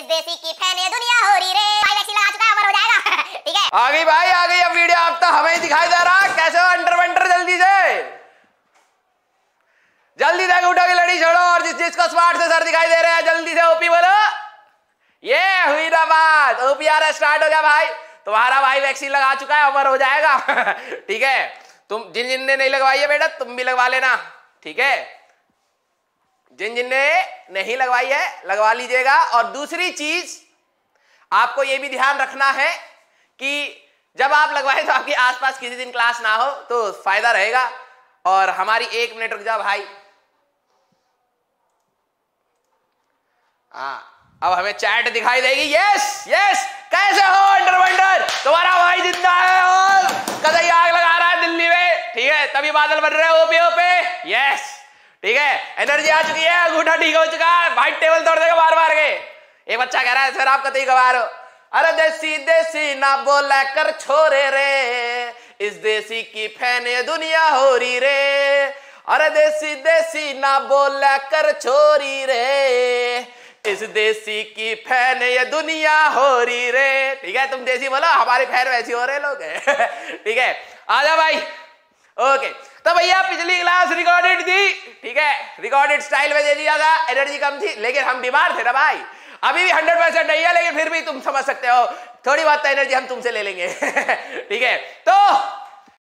इस देसी की फैन ये दुनिया हो रही रे भाई वैक्सीन लगा चुका है अमर हो जाएगा ठीक है आ गई भाई आ गई अब वीडियो आप तो हमें ही दिखाई दे रहा कैसे हो अंडर वंडर जल्दी से जल्दी से उठा के लड़ी छोड़ो और जिस जिसको स्मार्ट से सर दिखाई दे रहे हैं जल्दी से ओपी बोलो ये हुई ना बात ओपी आ रहा स्टार्ट हो गया भाई तुम्हारा भाई वैक्सीन लगा चुका है अमर हो जाएगा ठीक है तुम जिन जिन ने नहीं लगवाई है बेटा तुम भी लगवा लेना ठीक है जिन जिनने नहीं लगवाई है लगवा लीजिएगा और दूसरी चीज आपको यह भी ध्यान रखना है कि जब आप लगवाए तो आपके आसपास किसी दिन क्लास ना हो तो फायदा रहेगा और हमारी एक मिनट रुक जाओ भाई हाँ अब हमें चैट दिखाई देगी यस यस कैसे हो अंडर वंडर तुम्हारा भाई जिंदा है और कदई आग लगा रहा है दिल्ली में ठीक है तभी बादल बन रहे हैं ओपे ओपे यस ठीक है एनर्जी आ चुकी है अंगूठा ठीक हो चुका है भाई टेबल तोड़ देगा बार बार के एक बच्चा कह रहा है सर आप कतई तो गवार हो अरे देसी देसी ना बोला कर छोरे रे इस देसी की फैने दुनिया हो रही रे अरे देसी देसी ना बोला कर छोरी रे इस देसी की फैन ये दुनिया हो रही रे ठीक है तुम देसी बोलो हमारे फैन वैसी हो रहे लोग ठीक है आ जा भाई ओके तो भैया पिछली क्लास है रिकॉर्डेड स्टाइल में दे दिया था एनर्जी कम थी लेकिन हम बीमार थे ना भाई अभी भी हंड्रेड परसेंट नहीं है लेकिन फिर भी तुम समझ सकते हो थोड़ी बहुत एनर्जी तो हम तुमसे ले लेंगे ठीक है तो